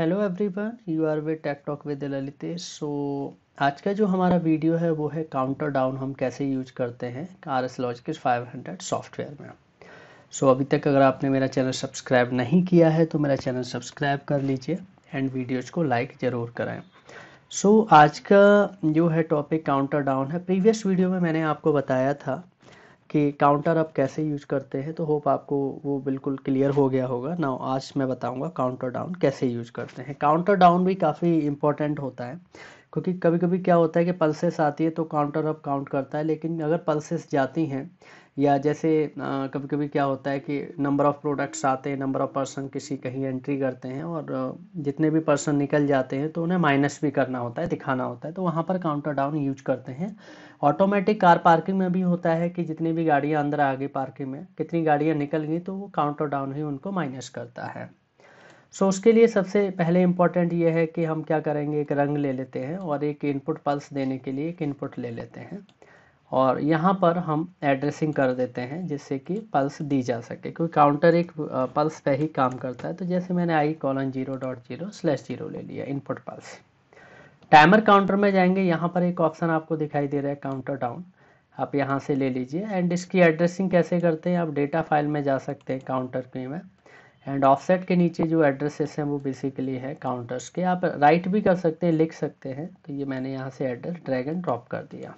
Hello everyone you are with tech talk with Lalit so आज का जो हमारा वीडियो है वो है काउंटर डाउन हम कैसे यूज करते हैं R S Logix five hundred software में सो so, अभी तक अगर आपने मेरा चैनल सब्सक्राइब नहीं किया है तो मेरा चैनल सब्सक्राइब कर लीजिए एंड वीडियोज़ को लाइक ज़रूर करें सो so, आज का जो है टॉपिक काउंटर डाउन है प्रीवियस वीडियो में मैंने आपको बताया था कि काउंटर अप कैसे यूज करते हैं तो होप आपको वो बिल्कुल क्लियर हो गया होगा ना आज मैं बताऊंगा काउंटर डाउन कैसे यूज करते हैं काउंटर डाउन भी काफ़ी इंपॉर्टेंट होता है क्योंकि कभी कभी क्या होता है कि पल्सेस आती है तो काउंटर अप काउंट करता है लेकिन अगर पल्सेस जाती हैं या जैसे आ, कभी कभी क्या होता है कि नंबर ऑफ़ प्रोडक्ट्स आते हैं नंबर ऑफ़ पर्सन किसी कहीं एंट्री करते हैं और जितने भी पर्सन निकल जाते हैं तो उन्हें माइनस भी करना होता है दिखाना होता है तो वहाँ पर काउंटर डाउन यूज करते हैं ऑटोमेटिक कार पार्किंग में भी होता है कि जितनी भी गाड़ियाँ अंदर आ गई पार्किंग में कितनी गाड़ियाँ निकल गई तो वो काउंटर डाउन ही उनको माइनस करता है सो so, उसके लिए सबसे पहले इम्पॉर्टेंट ये है कि हम क्या करेंगे एक रंग ले लेते हैं और एक इनपुट पल्स देने के लिए एक इनपुट ले लेते हैं और यहाँ पर हम एड्रेसिंग कर देते हैं जिससे कि पल्स दी जा सके क्योंकि काउंटर एक पल्स पे ही काम करता है तो जैसे मैंने I colon zero dot zero slash zero ले लिया इनपुट पल्स टाइमर काउंटर में जाएंगे यहाँ पर एक ऑप्शन आपको दिखाई दे रहा है काउंटर डाउन आप यहाँ से ले लीजिए एंड इसकी एड्रेसिंग कैसे करते हैं आप डेटा फाइल में जा सकते हैं काउंटर के में एंड ऑफसेट के नीचे जो एड्रेसेस हैं वो बेसिकली है काउंटर्स के आप राइट भी कर सकते हैं लिख सकते हैं तो ये मैंने यहाँ से एड्रेस ड्रैग एंड ड्रॉप कर दिया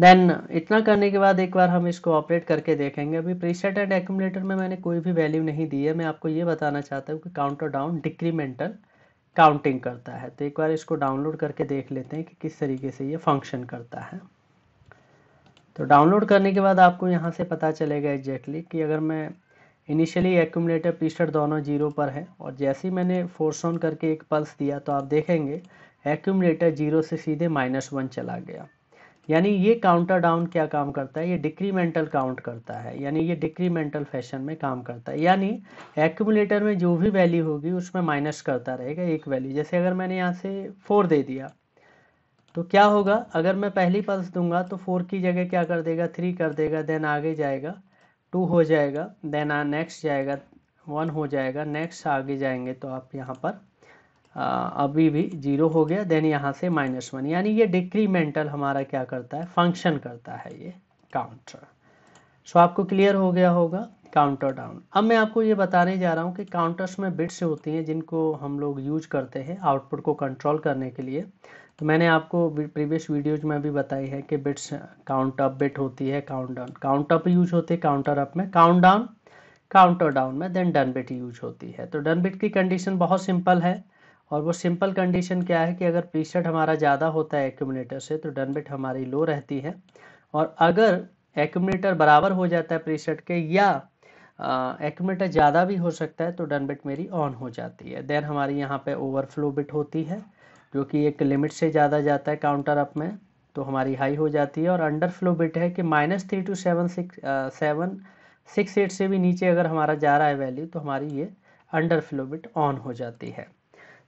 देन इतना करने के बाद एक बार हम इसको ऑपरेट करके देखेंगे अभी प्रीसेट एंड एक्यूमुलेटर में मैंने कोई भी वैल्यू नहीं दी है मैं आपको ये बताना चाहता हूँ कि काउंटर डाउन डिक्रीमेंटल काउंटिंग करता है तो एक बार इसको डाउनलोड करके देख लेते हैं कि किस तरीके से ये फंक्शन करता है तो डाउनलोड करने के बाद आपको यहाँ से पता चलेगा एग्जैक्टली कि अगर मैं इनिशियली एक्यूमलेटर पिस्टर दोनों जीरो पर है और जैसे ही मैंने फोर्स ऑन करके एक पल्स दिया तो आप देखेंगे एक्यूमलेटर जीरो से सीधे माइनस वन चला गया यानी ये काउंटर डाउन क्या काम करता है ये डिक्रीमेंटल काउंट करता है यानी ये डिक्रीमेंटल फैशन में काम करता है यानी एक्यूमुलेटर में जो भी वैल्यू होगी उसमें माइनस करता रहेगा एक वैल्यू जैसे अगर मैंने यहाँ से फोर दे दिया तो क्या होगा अगर मैं पहली पल्स दूंगा तो फोर की जगह क्या कर देगा थ्री कर देगा देन आगे जाएगा टू हो जाएगा देन नेक्स्ट जाएगा वन हो जाएगा नेक्स्ट आगे जाएंगे तो आप यहाँ पर अभी भी जीरो हो गया देन यहाँ से माइनस वन यानी ये डिक्रीमेंटल हमारा क्या करता है फंक्शन करता है ये काउंटर सो आपको क्लियर हो गया होगा काउंटर डाउन अब मैं आपको ये बताने जा रहा हूँ कि काउंटर्स में बिट्स होती हैं जिनको हम लोग यूज करते हैं आउटपुट को कंट्रोल करने के लिए तो मैंने आपको प्रीवियस वीडियोज में भी बताई है कि बिट्स काउंट अप बिट होती है count down count up use होते हैं काउंटर अप में काउंट डाउन काउंटर डाउन में देन डन बिट यूज होती है तो डन बिट की कंडीशन बहुत सिंपल है और वो सिंपल कंडीशन क्या है कि अगर पीसेट हमारा ज़्यादा होता है एक्यूमिनेटर से तो डनबिट हमारी लो रहती है और अगर एक्यूमिनेटर बराबर हो जाता है प्रीसेट के या एक्यूमिनेटर ज़्यादा भी हो सकता है तो डनबिट मेरी ऑन हो जाती है देन हमारी यहाँ पे ओवरफ्लो बिट होती है जो कि एक लिमिट से ज़्यादा जाता है काउंटर अप में तो हमारी हाई हो जाती है और अंडर फ्लो बिट है कि minus three two seven six seven six eight से भी नीचे अगर हमारा जा रहा है वैल्यू तो हमारी ये अंडर फ्लो बिट ऑन हो जाती है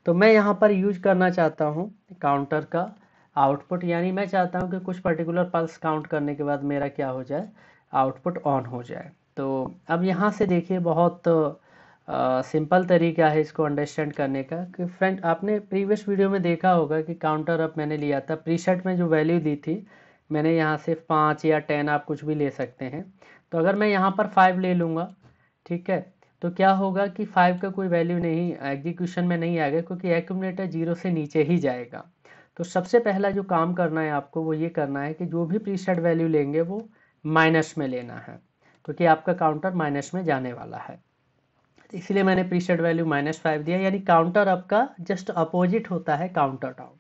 तो मैं यहाँ पर यूज करना चाहता हूँ काउंटर का आउटपुट यानी मैं चाहता हूँ कि कुछ पर्टिकुलर पल्स काउंट करने के बाद मेरा क्या हो जाए आउटपुट ऑन हो जाए तो अब यहाँ से देखिए बहुत सिंपल तरीका है इसको अंडरस्टैंड करने का कि फ्रेंड आपने प्रीवियस वीडियो में देखा होगा कि काउंटर अब मैंने लिया था प्रीशर्ट में जो वैल्यू दी थी मैंने यहाँ से पाँच या टेन आप कुछ भी ले सकते हैं तो अगर मैं यहाँ पर फाइव ले लूँगा ठीक है तो क्या होगा कि फाइव का कोई वैल्यू नहीं एग्जीक्यूशन में नहीं आएगा क्योंकि एक्यूमलेटर जीरो से नीचे ही जाएगा तो सबसे पहला जो काम करना है आपको वो ये करना है कि जो भी प्रीसेट वैल्यू लेंगे वो माइनस में लेना है क्योंकि आपका काउंटर माइनस में जाने वाला है तो इसलिए मैंने प्रीसेट वैल्यू माइनस फाइव दिया यानी काउंटर अप का जस्ट अपोजिट होता है काउंटर डाउन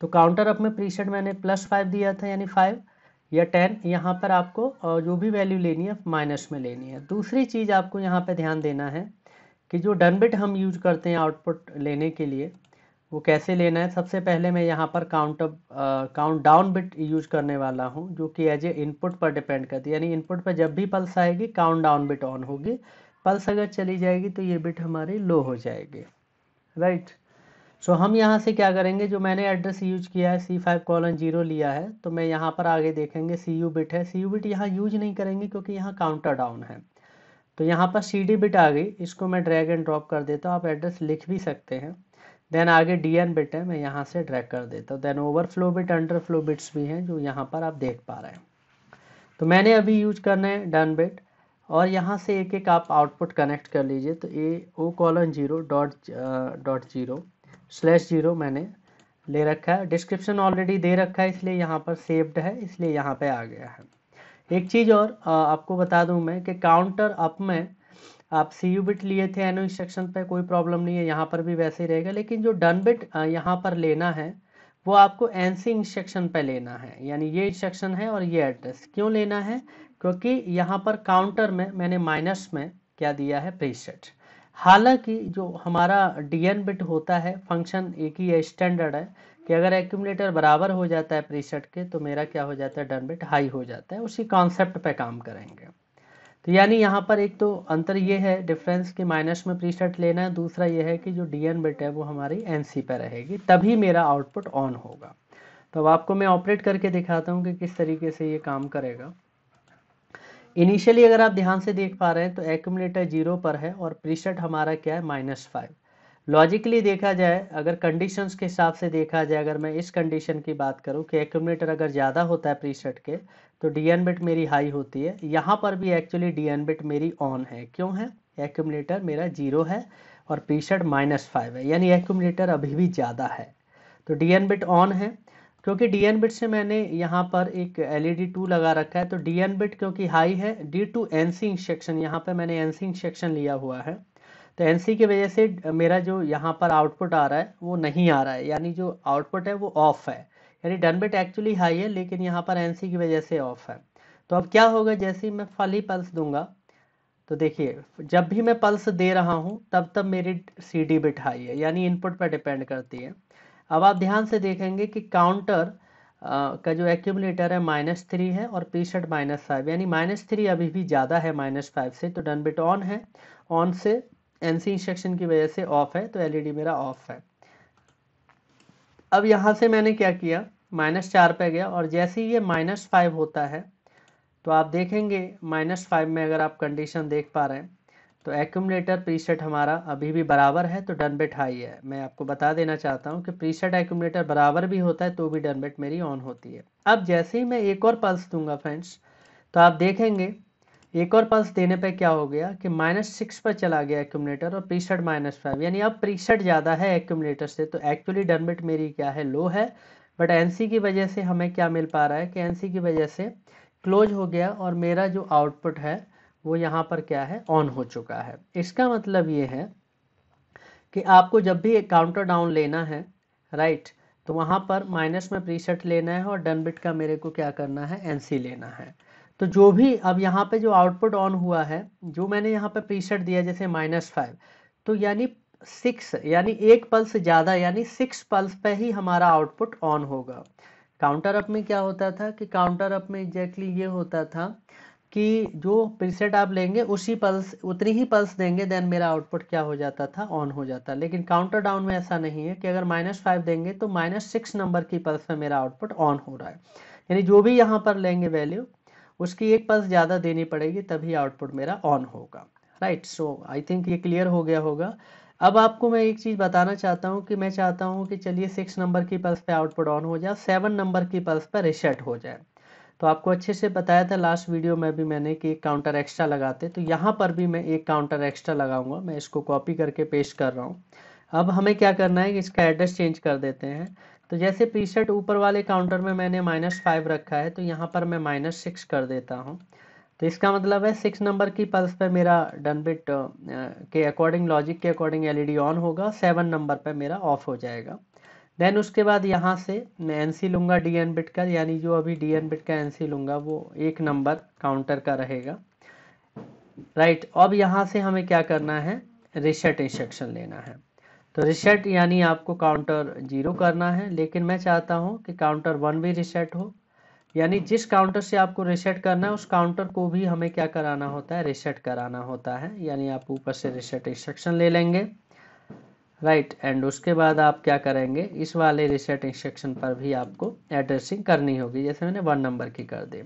तो काउंटर अप में प्रीसेट मैंने प्लस फाइव दिया था यानी फाइव या टेन यहाँ पर आपको जो भी वैल्यू लेनी है माइनस में लेनी है दूसरी चीज़ आपको यहाँ पर ध्यान देना है कि जो डनबिट हम यूज करते हैं आउटपुट लेने के लिए वो कैसे लेना है सबसे पहले मैं यहाँ पर count up count down bit use करने वाला हूँ जो कि एज ए इनपुट पर डिपेंड करती है यानी इनपुट पर जब भी पल्स आएगी काउंट डाउन बिट ऑन होगी पल्स अगर चली जाएगी तो ये बिट हमारी लो हो जाएगी राइट right? सो so, हम यहाँ से क्या करेंगे जो मैंने एड्रेस यूज किया है सी फाइव कॉलन जीरो लिया है तो मैं यहाँ पर आगे देखेंगे सी यू बिट है सी यू बिट यहाँ यूज नहीं करेंगे क्योंकि यहाँ काउंटर डाउन है तो यहाँ पर सी डी बिट आ गई इसको मैं ड्रैग एंड ड्रॉप कर देता हूँ आप एड्रेस लिख भी सकते हैं देन आगे डी एन बिट है मैं यहाँ से ड्रैग कर देता हूँ then overflow bit underflow bits भी हैं जो यहाँ पर आप देख पा रहे हैं तो मैंने अभी यूज करना है डन बिट और यहाँ से एक एक आप आउटपुट कनेक्ट कर लीजिए तो A O colon zero dot dot zero slash zero मैंने ले रखा है डिस्क्रिप्शन ऑलरेडी दे रखा है इसलिए यहाँ पर सेव्ड है इसलिए यहाँ पे आ गया है एक चीज़ और आपको बता दूँ मैं कि काउंटर अप में आप सी यू बिट लिए थे एनो इंस्ट्रक्शन पे कोई प्रॉब्लम नहीं है यहाँ पर भी वैसे ही रहेगा लेकिन जो डन बिट यहाँ पर लेना है वो आपको एन सी इंस्ट्रक्शन पे लेना है यानी ये इंस्ट्रक्शन है और ये एड्रेस क्यों लेना है क्योंकि यहाँ पर काउंटर में मैंने माइनस में क्या दिया है प्रीसेट हालांकि जो हमारा डी एन बिट होता है फंक्शन एक ही है स्टैंडर्ड है कि अगर एक्यूमलेटर बराबर हो जाता है प्रीसेट के तो मेरा क्या हो जाता है डन बिट हाई हो जाता है उसी कॉन्सेप्ट पे काम करेंगे तो यानी यहाँ पर एक तो अंतर ये है डिफरेंस कि माइनस में प्रीसेट लेना है दूसरा ये है कि जो डी एन बिट है वो हमारी एन सी पर रहेगी तभी मेरा आउटपुट ऑन होगा तो अब आपको मैं ऑपरेट करके दिखाता हूँ कि किस तरीके से ये काम करेगा इनिशियली अगर आप ध्यान से देख पा रहे हैं तो एक्यूमलेटर जीरो पर है और प्रीसेट हमारा क्या है माइनस फाइव लॉजिकली देखा जाए अगर कंडीशंस के हिसाब से देखा जाए अगर मैं इस कंडीशन की बात करूं कि एक्यूमलेटर अगर ज़्यादा होता है प्रीसेट के तो डी एन बिट मेरी हाई होती है यहाँ पर भी एक्चुअली डी एन बिट मेरी ऑन है क्यों है एक्यूमलेटर मेरा जीरो है और प्रीसेट माइनस फाइव है यानी एक्यूमलेटर अभी भी ज़्यादा है तो डी एन बिट ऑन है क्योंकि डी एन बिट से मैंने यहाँ पर एक एल ई डी टू लगा रखा है तो डी एन बिट क्योंकि हाई है D two N C instruction यहाँ पर मैंने एन सी इंस्ट्रक्शन लिया हुआ है तो एन सी की वजह से मेरा जो यहाँ पर आउटपुट आ रहा है वो नहीं आ रहा है यानी जो आउटपुट है वो ऑफ है यानी डन बिट एक्चुअली हाई है लेकिन यहाँ पर एन सी की वजह से ऑफ है तो अब क्या होगा जैसे ही मैं फली पल्स दूंगा तो देखिए जब भी मैं पल्स दे रहा हूँ तब तब मेरी सी डी बिट हाई है यानी इनपुट पर डिपेंड करती है अब आप ध्यान से देखेंगे कि काउंटर का जो एक्यूमलेटर है माइनस थ्री है और पी शर्ट माइनस फाइव यानी माइनस थ्री अभी भी ज़्यादा है माइनस फाइव से तो डन बिट ऑन है ऑन से एन सी इंस्ट्रक्शन की वजह से ऑफ है तो एलईडी e मेरा ऑफ है अब यहाँ से मैंने क्या किया माइनस चार पे गया और जैसे ही ये माइनस फाइव होता है तो आप देखेंगे माइनस फाइव में अगर आप कंडीशन देख पा रहे हैं तो एक्यूमलेटर प्रीसेट हमारा अभी भी बराबर है तो डनबेट हाई है मैं आपको बता देना चाहता हूँ कि प्रीसेट एक्यूमलेटर बराबर भी होता है तो भी डनबेट मेरी ऑन होती है अब जैसे ही मैं एक और पल्स दूंगा फ्रेंड्स तो आप देखेंगे एक और पल्स देने पे क्या हो गया कि माइनस सिक्स पर चला गया एक्यूमलेटर और प्रीसेट माइनस फाइव यानी अब प्रीसेट ज़्यादा है एक्यूमलेटर से तो एक्चुअली डनबेट मेरी क्या है लो है बट एन की वजह से हमें क्या मिल पा रहा है कि एन की वजह से क्लोज हो गया और मेरा जो आउटपुट है वो यहाँ पर क्या है ऑन हो चुका है इसका मतलब ये है कि आपको जब भी एक काउंटर डाउन लेना है राइट तो वहाँ पर माइनस में प्रीसेट लेना है और डन बिट का मेरे को क्या करना है एनसी लेना है तो जो भी अब यहाँ पे जो आउटपुट ऑन हुआ है जो मैंने यहाँ पे प्रीसेट दिया जैसे माइनस फाइव तो यानी सिक्स यानी एक पल्स ज़्यादा यानी सिक्स पल्स पे ही हमारा आउटपुट ऑन होगा काउंटर अप में क्या होता था कि काउंटर अप में एग्जैक्टली exactly ये होता था कि जो प्रीसेट आप लेंगे उसी पल्स उतनी ही पल्स देंगे देन मेरा आउटपुट क्या हो जाता था ऑन हो जाता लेकिन काउंटर डाउन में ऐसा नहीं है कि अगर माइनस फाइव देंगे तो माइनस सिक्स नंबर की पल्स में मेरा आउटपुट ऑन हो रहा है यानी जो भी यहाँ पर लेंगे वैल्यू उसकी एक पल्स ज़्यादा देनी पड़ेगी तभी आउटपुट मेरा ऑन होगा राइट सो आई थिंक ये क्लियर हो गया होगा अब आपको मैं एक चीज़ बताना चाहता हूँ कि मैं चाहता हूँ कि चलिए सिक्स नंबर की पल्स पे आउटपुट ऑन हो जाए सेवन नंबर की पल्स पर रिसेट हो जाए तो आपको अच्छे से बताया था लास्ट वीडियो में भी मैंने कि एक काउंटर एक्स्ट्रा लगाते तो यहाँ पर भी मैं एक काउंटर एक्स्ट्रा लगाऊंगा मैं इसको कॉपी करके पेस्ट कर रहा हूँ अब हमें क्या करना है कि इसका एड्रेस चेंज कर देते हैं तो जैसे प्रीसेट ऊपर वाले काउंटर में मैंने माइनस फाइव रखा है तो यहाँ पर मैं माइनस सिक्स कर देता हूँ तो इसका मतलब है सिक्स नंबर की पल्स पर मेरा डनबिट के अकॉर्डिंग लॉजिक के अकॉर्डिंग एलईडी ऑन होगा सेवन नंबर पर मेरा ऑफ हो जाएगा देन उसके बाद यहाँ से मैं एन सी लूँगा डी एन बिट का यानी जो अभी डी एन बिट का एन सी लूँगा वो एक नंबर काउंटर का रहेगा राइट right, अब यहाँ से हमें क्या करना है रिसेट इंस्ट्रक्शन लेना है तो रिसेट यानी आपको काउंटर जीरो करना है लेकिन मैं चाहता हूँ कि काउंटर वन भी रिसेट हो यानी जिस काउंटर से आपको रिसेट करना है उस काउंटर को भी हमें क्या कराना होता है रिसेट कराना होता है यानी आप ऊपर से रिसेट इंस्ट्रक्शन ले लेंगे राइट right, एंड उसके बाद आप क्या करेंगे इस वाले रिसेट इंस्ट्रक्शन पर भी आपको एड्रेसिंग करनी होगी जैसे मैंने वन नंबर की कर दी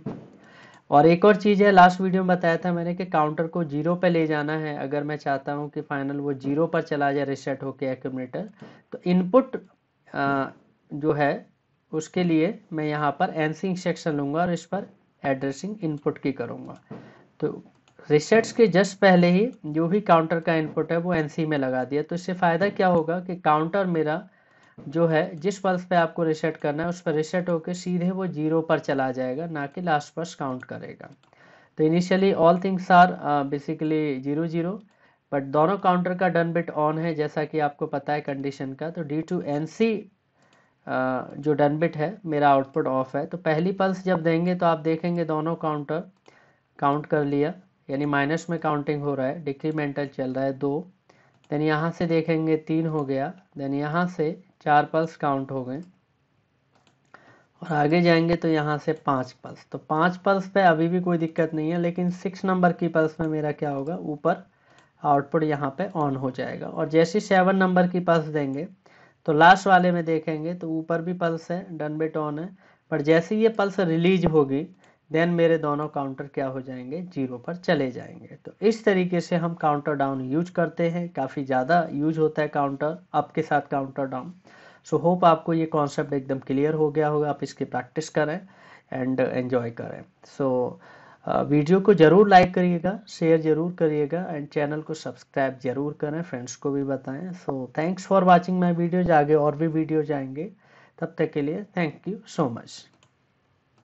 और एक और चीज़ है लास्ट वीडियो में बताया था मैंने कि काउंटर को जीरो पे ले जाना है अगर मैं चाहता हूँ कि फाइनल वो जीरो पर चला जाए रिसेट होके एक्यूमलेटर तो इनपुट जो है उसके लिए मैं यहाँ पर एनसी इंस्ट्रक्शन लूँगा और इस पर एड्रेसिंग इनपुट की करूँगा तो रिसेट्स के जस्ट पहले ही जो भी काउंटर का इनपुट है वो एन में लगा दिया तो इससे फ़ायदा क्या होगा कि काउंटर मेरा जो है जिस पल्स पे आपको रिसेट करना है उस पर रिसेट होकर सीधे वो जीरो पर चला जाएगा ना कि लास्ट पर्स काउंट करेगा तो initially all things are basically zero zero but दोनों काउंटर का डन बिट ऑन है जैसा कि आपको पता है कंडीशन का तो डी टू एन सी जो डन बिट है मेरा आउटपुट ऑफ है तो पहली पल्स जब देंगे तो आप देखेंगे दोनों काउंटर काउंट कर लिया यानी माइनस में काउंटिंग हो रहा है डिक्रीमेंटल चल रहा है दो देन यहाँ से देखेंगे तीन हो गया देन यहाँ से चार पल्स काउंट हो गए और आगे जाएंगे तो यहाँ से पाँच पल्स तो पाँच पल्स पे अभी भी कोई दिक्कत नहीं है लेकिन सिक्स नंबर की पल्स में मेरा क्या होगा ऊपर आउटपुट यहाँ पे ऑन हो जाएगा और जैसे सेवन नंबर की पल्स देंगे तो लास्ट वाले में देखेंगे तो ऊपर भी पल्स है डन बिट ऑन है पर जैसे ये पल्स रिलीज होगी देन मेरे दोनों काउंटर क्या हो जाएंगे जीरो पर चले जाएंगे तो इस तरीके से हम काउंटर डाउन यूज करते हैं काफ़ी ज़्यादा यूज होता है काउंटर आपके साथ काउंटर डाउन सो होप आपको ये कॉन्सेप्ट एकदम क्लियर हो गया होगा आप इसकी प्रैक्टिस करें एंड एन्जॉय करें सो so, वीडियो को ज़रूर लाइक करिएगा शेयर ज़रूर करिएगा एंड चैनल को सब्सक्राइब ज़रूर करें फ्रेंड्स को भी बताएं so thanks for watching my videos आगे और भी वीडियोज आएंगे तब तक के लिए थैंक यू सो मच